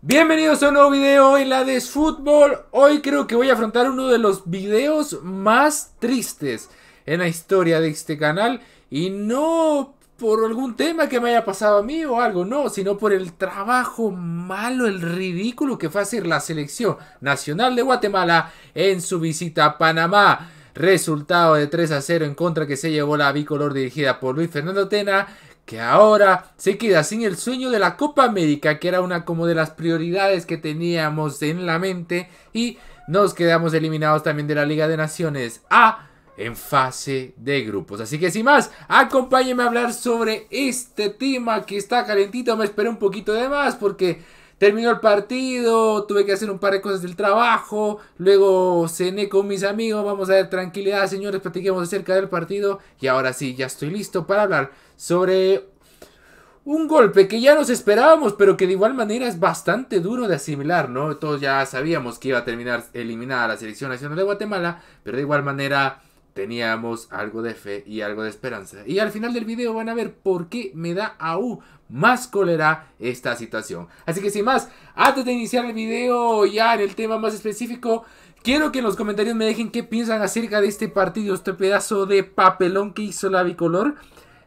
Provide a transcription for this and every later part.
Bienvenidos a un nuevo video en la de fútbol. Hoy creo que voy a afrontar uno de los videos más tristes en la historia de este canal. Y no por algún tema que me haya pasado a mí o algo, no, sino por el trabajo malo, el ridículo que fue hacer la selección nacional de Guatemala en su visita a Panamá. Resultado de 3 a 0 en contra que se llevó la bicolor dirigida por Luis Fernando Tena que ahora se queda sin el sueño de la Copa América, que era una como de las prioridades que teníamos en la mente, y nos quedamos eliminados también de la Liga de Naciones A en fase de grupos. Así que sin más, acompáñenme a hablar sobre este tema que está calentito, me esperé un poquito de más porque Terminó el partido, tuve que hacer un par de cosas del trabajo, luego cené con mis amigos, vamos a ver tranquilidad, señores, platiquemos acerca del partido y ahora sí, ya estoy listo para hablar sobre un golpe que ya nos esperábamos, pero que de igual manera es bastante duro de asimilar, ¿no? Todos ya sabíamos que iba a terminar eliminada la selección nacional de Guatemala, pero de igual manera teníamos algo de fe y algo de esperanza. Y al final del video van a ver por qué me da aún más cólera esta situación. Así que sin más, antes de iniciar el video ya en el tema más específico, quiero que en los comentarios me dejen qué piensan acerca de este partido, este pedazo de papelón que hizo la bicolor.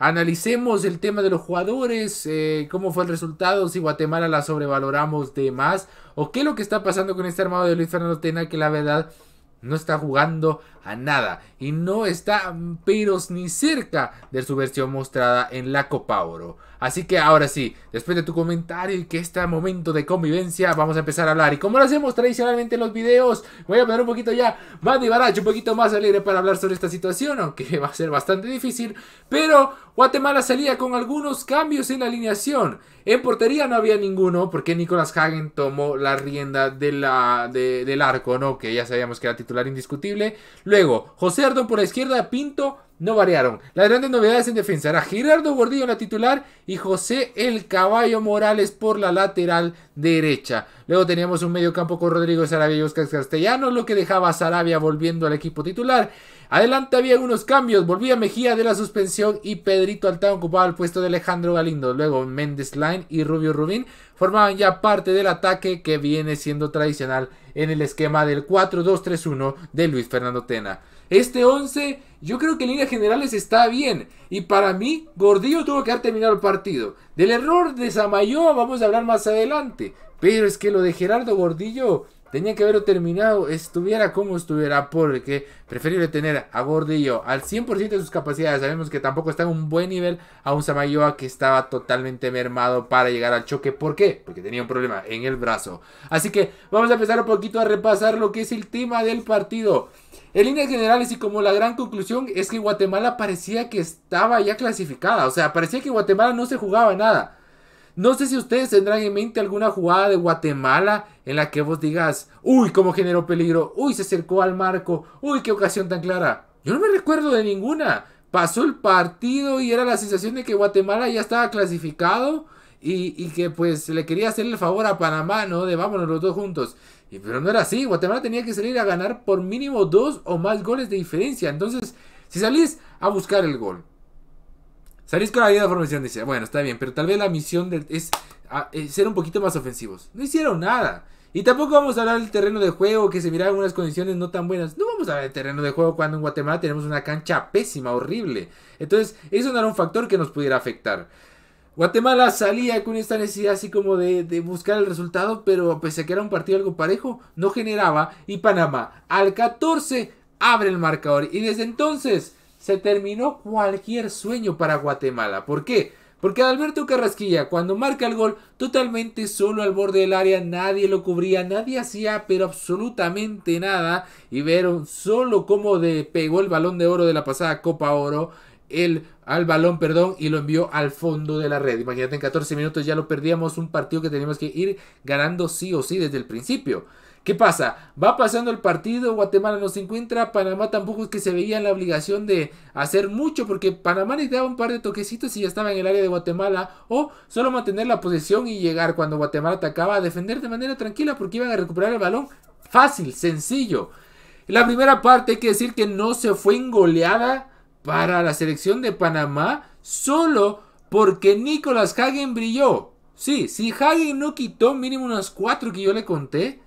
Analicemos el tema de los jugadores, eh, cómo fue el resultado, si Guatemala la sobrevaloramos de más, o qué es lo que está pasando con este armado de Luis Fernando Tena, que la verdad no está jugando nada y no está mm, pero ni cerca de su versión mostrada en la Copa Oro. Así que ahora sí, después de tu comentario y que este momento de convivencia, vamos a empezar a hablar. Y como lo hacemos tradicionalmente en los videos, voy a poner un poquito ya más de baracho, un poquito más alegre para hablar sobre esta situación, aunque va a ser bastante difícil. Pero Guatemala salía con algunos cambios en la alineación. En portería no había ninguno porque Nicolás Hagen tomó la rienda de la, del arco, ¿no? Que ya sabíamos que era titular indiscutible. Luego, José Ardón por la izquierda, Pinto, no variaron. Las grandes novedades en defensa era Gerardo Gordillo la titular y José El Caballo Morales por la lateral derecha. Luego teníamos un medio campo con Rodrigo Sarabia y Oscar Castellanos, lo que dejaba a Sarabia volviendo al equipo titular. Adelante había algunos cambios, volvía Mejía de la suspensión y Pedrito Altán ocupaba el puesto de Alejandro Galindo. Luego Méndez Line y Rubio Rubín formaban ya parte del ataque que viene siendo tradicional en el esquema del 4-2-3-1 de Luis Fernando Tena. Este 11 yo creo que en líneas generales está bien. Y para mí, Gordillo tuvo que haber terminado el partido. Del error de Samayoa vamos a hablar más adelante. Pero es que lo de Gerardo Gordillo tenía que haberlo terminado, estuviera como estuviera, porque preferible tener a Gordillo al 100% de sus capacidades. Sabemos que tampoco está en un buen nivel a un Samayoa que estaba totalmente mermado para llegar al choque. ¿Por qué? Porque tenía un problema en el brazo. Así que vamos a empezar un poquito a repasar lo que es el tema del partido. En líneas generales y como la gran conclusión es que Guatemala parecía que estaba ya clasificada. O sea, parecía que Guatemala no se jugaba nada. No sé si ustedes tendrán en mente alguna jugada de Guatemala en la que vos digas, uy, cómo generó peligro, uy, se acercó al marco, uy, qué ocasión tan clara. Yo no me recuerdo de ninguna. Pasó el partido y era la sensación de que Guatemala ya estaba clasificado y, que pues le quería hacer el favor a Panamá, ¿no? De vámonos los dos juntos. Y, pero no era así. Guatemala tenía que salir a ganar por mínimo dos o más goles de diferencia. Entonces, si salís a buscar el gol, Salís con la de formación, dice. Bueno, está bien, pero tal vez la misión es, ser un poquito más ofensivos. No hicieron nada. Y tampoco vamos a hablar del terreno de juego, que se miraban unas condiciones no tan buenas. No vamos a hablar del terreno de juego cuando en Guatemala tenemos una cancha pésima, horrible. Entonces, eso no era un factor que nos pudiera afectar. Guatemala salía con esta necesidad así como de, de, buscar el resultado, pero pese a que era un partido algo parejo, no generaba. Y Panamá al 14 abre el marcador. Y desde entonces se terminó cualquier sueño para Guatemala. ¿Por qué? Porque Alberto Carrasquilla, cuando marca el gol, totalmente solo al borde del área, nadie lo cubría, nadie hacía, pero absolutamente nada. Y vieron solo cómo de, pegó el balón de oro de la pasada Copa Oro el, al balón, perdón, y lo envió al fondo de la red. Imagínate, en 14 minutos ya lo perdíamos, un partido que teníamos que ir ganando sí o sí desde el principio. ¿Qué pasa? Va pasando el partido, Guatemala no se encuentra, Panamá tampoco es que se veía en la obligación de hacer mucho, porque Panamá daba un par de toquecitos y ya estaba en el área de Guatemala, o solo mantener la posición y llegar cuando Guatemala atacaba a defender de manera tranquila porque iban a recuperar el balón. Fácil, sencillo. La primera parte hay que decir que no se fue engoleada para la selección de Panamá, solo porque Nicolás Hagen brilló. Sí, si Hagen no quitó mínimo unas cuatro que yo le conté,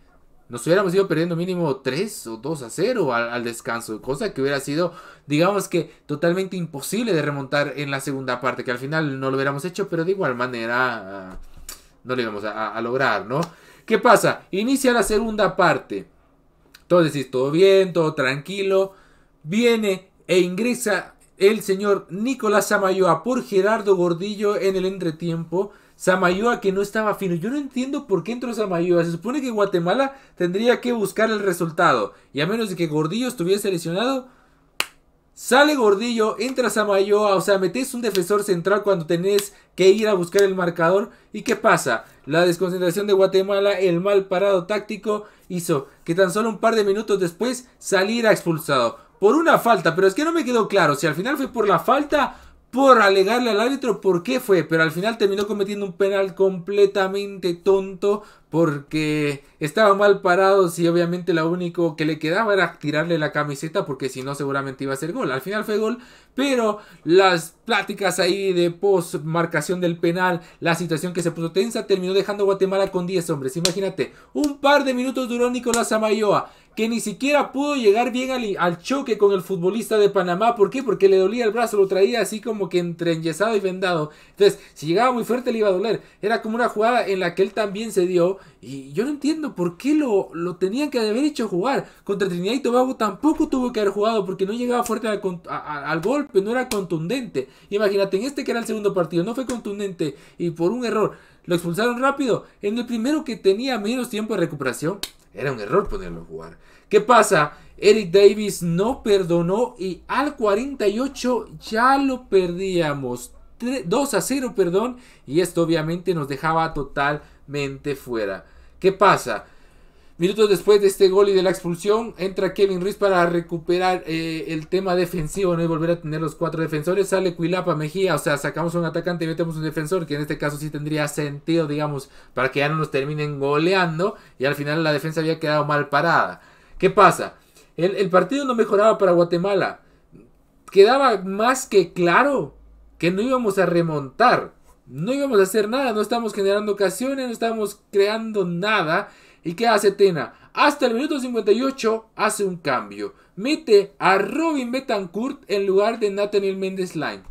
nos hubiéramos ido perdiendo mínimo 3 o 2 a 0 al, descanso, cosa que hubiera sido, digamos que, totalmente imposible de remontar en la segunda parte, que al final no lo hubiéramos hecho, pero de igual manera ah, no lo íbamos a, lograr, ¿no? ¿Qué pasa? Inicia la segunda parte. Todo decís, todo bien, todo tranquilo. Viene e ingresa el señor Nicolás Amayoa por Gerardo Gordillo en el entretiempo. Samayoa que no estaba fino. Yo no entiendo por qué entró Samayoa. Se supone que Guatemala tendría que buscar el resultado. Y a menos de que Gordillo estuviese lesionado, sale Gordillo, entra Samayoa. O sea, metes un defensor central cuando tenés que ir a buscar el marcador. ¿Y qué pasa? La desconcentración de Guatemala, el mal parado táctico, hizo que tan solo un par de minutos después saliera expulsado. Por una falta, pero es que no me quedó claro si al final fue por la falta por alegarle al árbitro por qué fue, pero al final terminó cometiendo un penal completamente tonto porque estaba mal parado y obviamente lo único que le quedaba era tirarle la camiseta porque si no seguramente iba a ser gol. Al final fue gol, pero las pláticas ahí de posmarcación del penal, la situación que se puso tensa, terminó dejando a Guatemala con 10 hombres. Imagínate, un par de minutos duró Nicolás Amayoa que ni siquiera pudo llegar bien al, choque con el futbolista de Panamá. ¿Por qué? Porque le dolía el brazo, lo traía así como que entre y vendado. Entonces, si llegaba muy fuerte le iba a doler. Era como una jugada en la que él también se dio. Y yo no entiendo por qué lo, tenían que haber hecho jugar. Contra Trinidad y Tobago tampoco tuvo que haber jugado porque no llegaba fuerte al, al golpe, no era contundente. Imagínate, en este que era el segundo partido, no fue contundente y por un error lo expulsaron rápido. En el primero que tenía menos tiempo de recuperación, era un error ponerlo a jugar. ¿Qué pasa? Eric Davis no perdonó y al 48 ya lo perdíamos. 2 a 0, perdón. Y esto obviamente nos dejaba totalmente fuera. ¿Qué pasa? Minutos después de este gol y de la expulsión, entra Kevin Ruiz para recuperar eh, el tema defensivo, ¿no? Y volver a tener los cuatro defensores. Sale Cuilapa, Mejía, o sea, sacamos un atacante y metemos un defensor, que en este caso sí tendría sentido, digamos, para que ya no nos terminen goleando. Y al final la defensa había quedado mal parada. ¿Qué pasa? El, el partido no mejoraba para Guatemala. Quedaba más que claro que no íbamos a remontar. No íbamos a hacer nada, no estamos generando ocasiones, no estábamos creando nada. ¿Y qué hace Tena? Hasta el minuto 58 hace un cambio. Mete a Robin Betancourt en lugar de Nathaniel Mendes Line.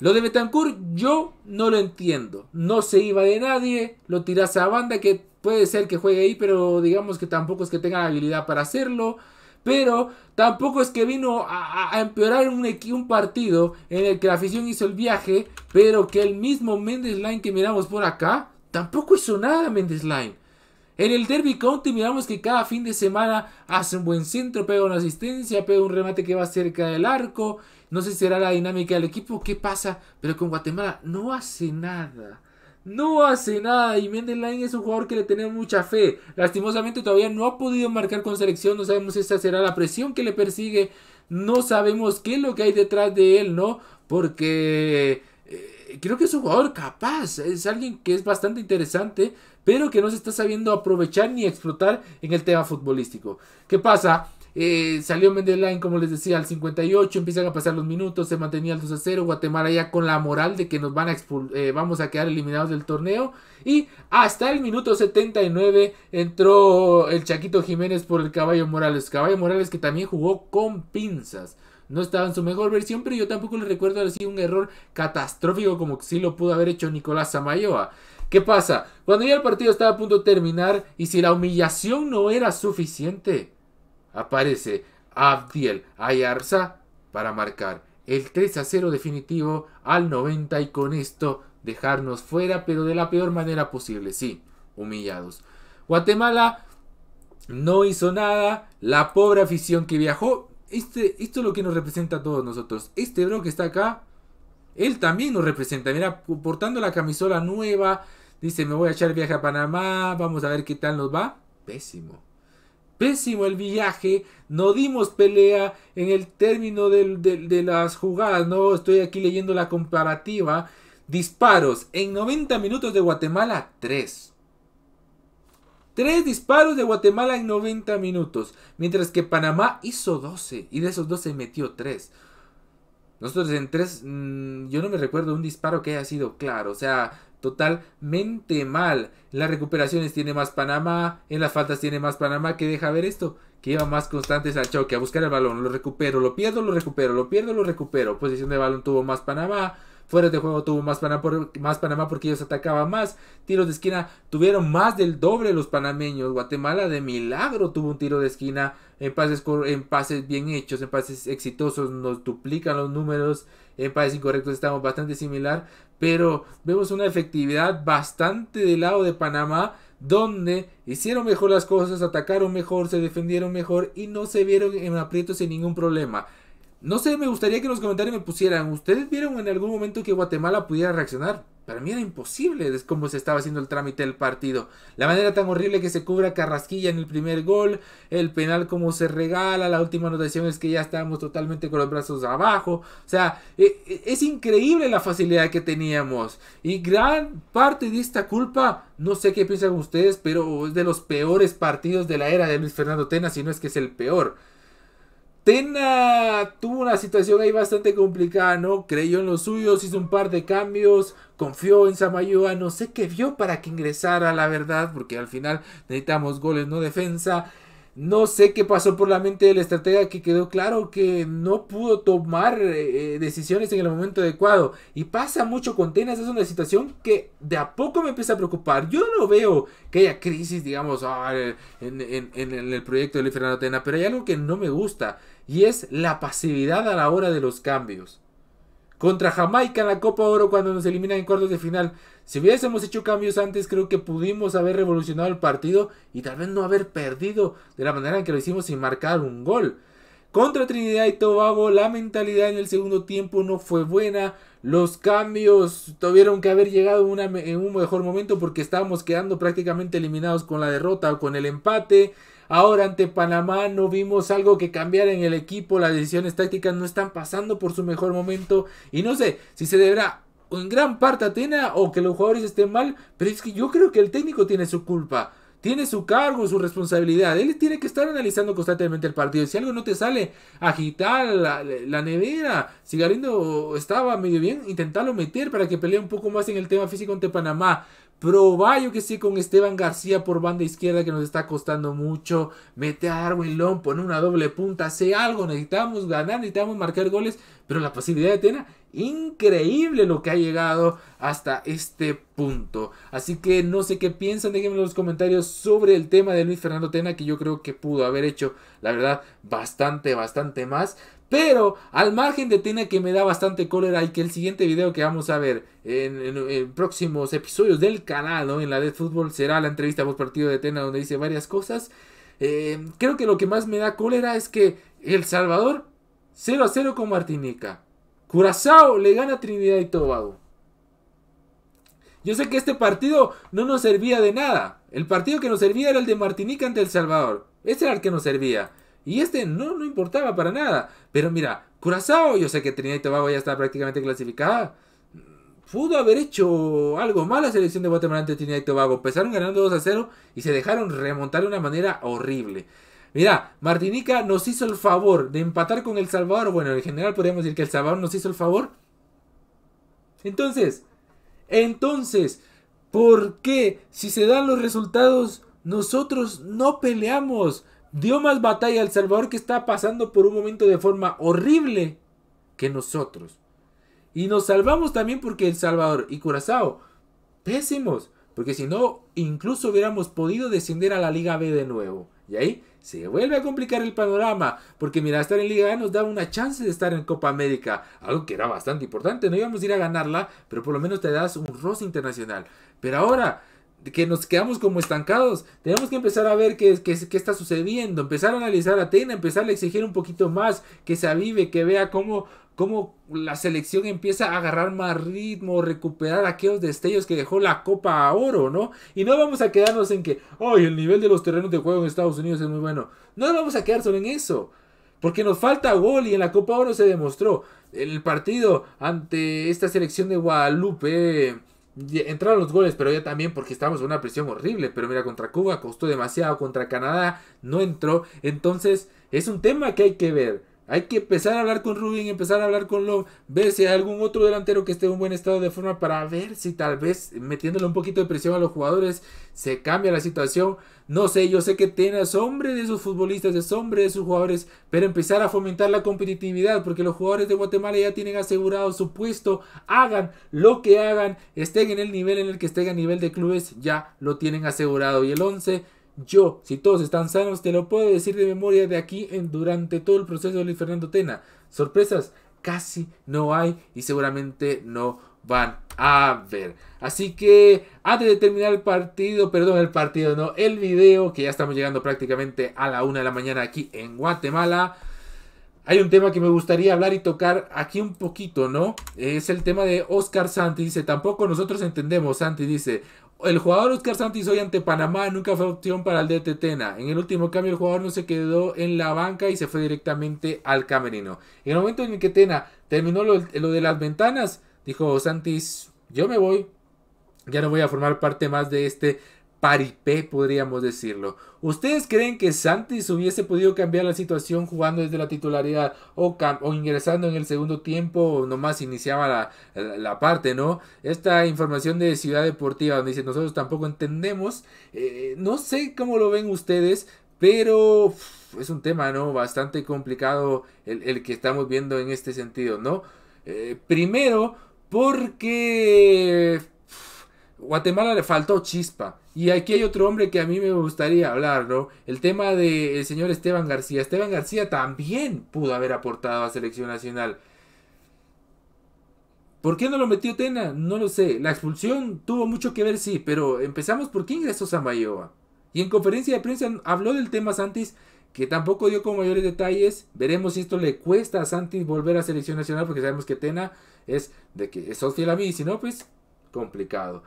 Lo de Betancourt yo no lo entiendo. No se iba de nadie, lo tiras a banda que puede ser que juegue ahí, pero digamos que tampoco es que tenga la habilidad para hacerlo. Pero tampoco es que vino a, empeorar un, un, partido en el que la afición hizo el viaje, pero que el mismo Mendes Line que miramos por acá, tampoco hizo nada Mendes Line. En el Derby County miramos que cada fin de semana hace un buen centro, pega una asistencia, pega un remate que va cerca del arco. No sé si será la dinámica del equipo, qué pasa, pero con Guatemala no hace nada. No hace nada y Mendel es un jugador que le tenemos mucha fe. Lastimosamente todavía no ha podido marcar con selección, no sabemos si esa será la presión que le persigue, no sabemos qué es lo que hay detrás de él, ¿no? Porque eh, creo que es un jugador capaz, es alguien que es bastante interesante, pero que no se está sabiendo aprovechar ni explotar en el tema futbolístico. ¿Qué pasa? Eh, salió mendelain como les decía, al 58. Empiezan a pasar los minutos. Se mantenía el 2 a 0. Guatemala ya con la moral de que nos van a eh, vamos a quedar eliminados del torneo. Y hasta el minuto 79 entró el Chaquito Jiménez por el Caballo Morales. Caballo Morales que también jugó con pinzas. No estaba en su mejor versión, pero yo tampoco le recuerdo haber un error catastrófico como sí lo pudo haber hecho Nicolás Zamayoa ¿Qué pasa? Cuando ya el partido estaba a punto de terminar y si la humillación no era suficiente, aparece Abdiel Ayarza para marcar el 3 a 0 definitivo al 90 y con esto dejarnos fuera, pero de la peor manera posible, sí, humillados. Guatemala no hizo nada, la pobre afición que viajó, este, esto es lo que nos representa a todos nosotros. Este bro que está acá, él también nos representa, mira, portando la camisola nueva, dice me voy a echar viaje a Panamá, vamos a ver qué tal nos va, pésimo pésimo el viaje, no dimos pelea en el término de, las jugadas, no estoy aquí leyendo la comparativa. Disparos en 90 minutos de Guatemala, 3. 3 disparos de Guatemala en 90 minutos, mientras que Panamá hizo 12 y de esos 12 metió 3. Nosotros en 3, mm, yo no me recuerdo un disparo que haya sido claro, o sea, totalmente mal. En las recuperaciones tiene más Panamá, en las faltas tiene más Panamá. Que deja ver esto? Que lleva más constantes al choque, a buscar el balón, lo recupero, lo pierdo, lo recupero, lo pierdo, lo recupero. Posición de balón tuvo más Panamá, Fuera de juego tuvo más, Panamá más porque ellos atacaban más. Tiros de esquina tuvieron más del doble los panameños. Guatemala de milagro tuvo un tiro de esquina en pases, en pases bien hechos, en pases exitosos. Nos duplican los números. En pases incorrectos estamos bastante similar. Pero vemos una efectividad bastante del lado de Panamá donde hicieron mejor las cosas, atacaron mejor, se defendieron mejor y no se vieron en aprietos sin ningún problema. No sé, me gustaría que en los comentarios me pusieran, ¿ustedes vieron en algún momento que Guatemala pudiera reaccionar? Para mí era imposible es cómo se estaba haciendo el trámite del partido. La manera tan horrible que se cubra Carrasquilla en el primer gol, el penal como se regala, la última anotación es que ya estábamos totalmente con los brazos abajo. O sea, e, e, es increíble la facilidad que teníamos. Y gran parte de esta culpa, no sé qué piensan ustedes, pero es de los peores partidos de la era de Luis Fernando Tena, si no es que es el peor. Tena tuvo una situación ahí bastante complicada, ¿no? Creyó en los suyos, hizo un par de cambios, confió en Samayoa, no sé qué vio para que ingresara, la verdad, porque al final necesitamos goles, no defensa. No sé qué pasó por la mente de la estratega que quedó claro que no pudo tomar eh, decisiones en el momento adecuado. Y pasa mucho con Tenas, es una situación que de a poco me empieza a preocupar. Yo no veo que haya crisis, digamos, ah, en, el proyecto de Luis Fernando Tena, pero hay algo que no me gusta y es la pasividad a la hora de los cambios. Contra Jamaica en la Copa Oro cuando nos eliminan en cuartos de final, si hubiésemos hecho cambios antes creo que pudimos haber revolucionado el partido y tal vez no haber perdido de la manera en que lo hicimos sin marcar un gol. Contra Trinidad y Tobago la mentalidad en el segundo tiempo no fue buena, los cambios tuvieron que haber llegado en un mejor momento porque estábamos quedando prácticamente eliminados con la derrota o con el empate. Ahora ante Panamá no vimos algo que cambiara en el equipo, las decisiones tácticas no están pasando por su mejor momento y no sé si se deberá en gran parte a Tena o que los jugadores estén mal, pero es que yo creo que el técnico tiene su culpa tiene su cargo, su responsabilidad. Él tiene que estar analizando constantemente el partido. Si algo no te sale, agitar la, nevera. Si Galindo estaba medio bien, intentarlo meter para que pelee un poco más en el tema físico ante Panamá. Proba, yo que sé, con Esteban García por banda izquierda que nos está costando mucho. Mete a Darwin Long, pone una doble punta, hace algo. Necesitamos ganar, necesitamos marcar goles. Pero la posibilidad de Tena, increíble lo que ha llegado hasta este punto. Así que no sé qué piensan, déjenme en los comentarios sobre el tema de Luis Fernando Tena, que yo creo que pudo haber hecho, la verdad, bastante, bastante más. Pero al margen de Tena que me da bastante cólera y que el siguiente video que vamos a ver en, próximos episodios del canal, en la de fútbol, será la entrevista por partido de Tena donde dice varias cosas. Eh, creo que lo que más me da cólera es que El Salvador 0 a 0 con Martinica. Curazao le gana a Trinidad y Tobago. Yo sé que este partido no nos servía de nada. El partido que nos servía era el de Martinica ante El Salvador. Ese era el que nos servía. Y este no, no importaba para nada. Pero mira, Curazao, yo sé que Trinidad y Tobago ya está prácticamente clasificada. Pudo haber hecho algo mal la selección de Guatemala ante Trinidad y Tobago. Empezaron ganando 2 a 0 y se dejaron remontar de una manera horrible. Mira, Martinica nos hizo el favor de empatar con El Salvador. Bueno, en general podríamos decir que El Salvador nos hizo el favor. Entonces, entonces, ¿por qué si se dan los resultados nosotros no peleamos? dio más batalla al Salvador que está pasando por un momento de forma horrible que nosotros. Y nos salvamos también porque El Salvador y Curazao, pésimos, porque si no, incluso hubiéramos podido descender a la Liga B de nuevo. Y ahí se vuelve a complicar el panorama, porque mira, estar en Liga A nos daba una chance de estar en Copa América, algo que era bastante importante, no íbamos a ir a ganarla, pero por lo menos te das un rostro internacional. Pero ahora que nos quedamos como estancados. Tenemos que empezar a ver qué, qué, qué, está sucediendo, empezar a analizar a Atena, empezar a exigir un poquito más, que se avive, que vea cómo, cómo la selección empieza a agarrar más ritmo, recuperar aquellos destellos que dejó la Copa Oro, ¿no? Y no vamos a quedarnos en que, ¡ay, el nivel de los terrenos de juego en Estados Unidos es muy bueno! No nos vamos a quedar solo en eso. Porque nos falta gol y en la Copa Oro se demostró. El partido ante esta selección de Guadalupe Entraron los goles, pero ya también porque estábamos en una presión horrible. Pero mira, contra Cuba costó demasiado, contra Canadá no entró. Entonces, es un tema que hay que ver. Hay que empezar a hablar con Rubin, empezar a hablar con Lob. ver si hay algún otro delantero que esté en un buen estado de forma para ver si tal vez metiéndole un poquito de presión a los jugadores se cambia la situación. No sé, yo sé que tiene hombre de esos futbolistas, de de sus jugadores, pero empezar a fomentar la competitividad porque los jugadores de Guatemala ya tienen asegurado su puesto. Hagan lo que hagan, estén en el nivel en el que estén a nivel de clubes, ya lo tienen asegurado. Y el 11 yo, si todos están sanos, te lo puedo decir de memoria de aquí en durante todo el proceso de Luis Fernando Tena. Sorpresas casi no hay y seguramente no van a ver. Así que antes de terminar el partido, perdón, el partido, no, el video, que ya estamos llegando prácticamente a la una de la mañana aquí en Guatemala. Hay un tema que me gustaría hablar y tocar aquí un poquito, ¿no? Es el tema de Oscar Santi. Dice, tampoco nosotros entendemos, Santi dice, el jugador Oscar Santis hoy ante Panamá nunca fue opción para el de Tena En el último cambio el jugador no se quedó en la banca y se fue directamente al camerino. En el momento en que Tena terminó lo, lo de las ventanas, dijo Santis, yo me voy, ya no voy a formar parte más de este paripé, podríamos decirlo. ¿Ustedes creen que Santis hubiese podido cambiar la situación jugando desde la titularidad o, ingresando en el segundo tiempo nomás iniciaba la, parte, no? Esta información de Ciudad Deportiva donde dice nosotros tampoco entendemos. Eh, no sé cómo lo ven ustedes, pero es un tema, ¿no? Bastante complicado el, que estamos viendo en este sentido, ¿no? Eh, primero, porque Guatemala le faltó chispa. Y aquí hay otro hombre que a mí me gustaría hablar, ¿no? El tema del señor Esteban García. Esteban García también pudo haber aportado a selección nacional. ¿Por qué no lo metió Tena? No lo sé. La expulsión tuvo mucho que ver, sí, pero empezamos por qué ingresó Samayoa. Y en conferencia de prensa habló del tema Santis, que tampoco dio con mayores detalles. Veremos si esto le cuesta a Santis volver a selección nacional, porque sabemos que Tena es de que es fiel a mí, si no, pues complicado.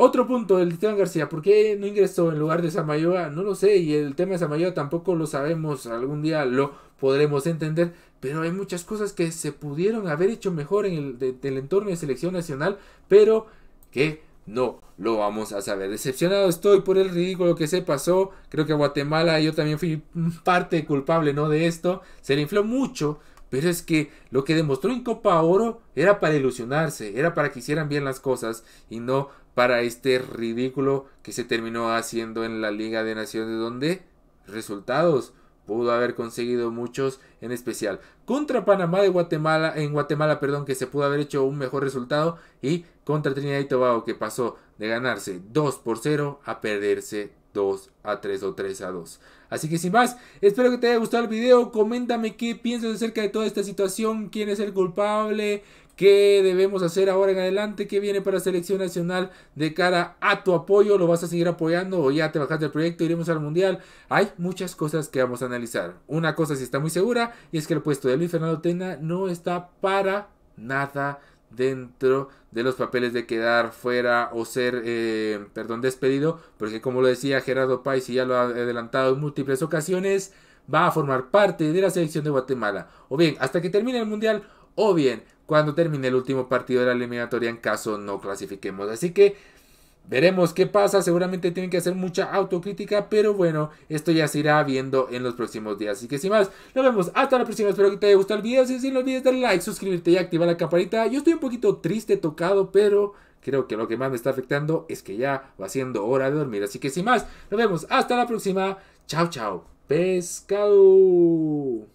Otro punto el Titán García, ¿por qué no ingresó en lugar de Samayoa? No lo sé y el tema de Samayoa tampoco lo sabemos, algún día lo podremos entender, pero hay muchas cosas que se pudieron haber hecho mejor en el, entorno de selección nacional, pero que no lo vamos a saber. Decepcionado estoy por el ridículo que se pasó. Creo que Guatemala, yo también fui parte culpable ¿no? de esto. Se le infló mucho. Pero es que lo que demostró en Copa Oro era para ilusionarse, era para que hicieran bien las cosas y no para este ridículo que se terminó haciendo en la Liga de Naciones donde resultados pudo haber conseguido muchos en especial contra Panamá de Guatemala en Guatemala perdón que se pudo haber hecho un mejor resultado y contra Trinidad y Tobago que pasó de ganarse 2 por 0 a perderse 2 a 3 o 3 a 2. Así que sin más, espero que te haya gustado el video. Coméntame qué piensas acerca de toda esta situación, quién es el culpable, ¿Qué debemos hacer ahora en adelante? ¿Qué viene para la Selección Nacional de cara a tu apoyo? ¿Lo vas a seguir apoyando o ya te bajaste del proyecto? ¿Iremos al Mundial? Hay muchas cosas que vamos a analizar. Una cosa sí está muy segura y es que el puesto de Luis Fernando Tena no está para nada dentro de los papeles de quedar fuera o ser, eh, perdón, despedido, porque como lo decía Gerardo País y ya lo ha adelantado en múltiples ocasiones, va a formar parte de la selección de Guatemala. O bien, hasta que termine el Mundial o bien cuando termine el último partido de la eliminatoria en caso no clasifiquemos. Así que veremos qué pasa, seguramente tienen que hacer mucha autocrítica, pero bueno, esto ya se irá viendo en los próximos días. Así que sin más, nos vemos hasta la próxima, espero que te haya gustado el video, si así, no olvides darle like, suscribirte y activar la campanita. Yo estoy un poquito triste, tocado, pero... Creo que lo que más me está afectando es que ya va siendo hora de dormir. Así que sin más, nos vemos hasta la próxima. Chao, chao. Pescado.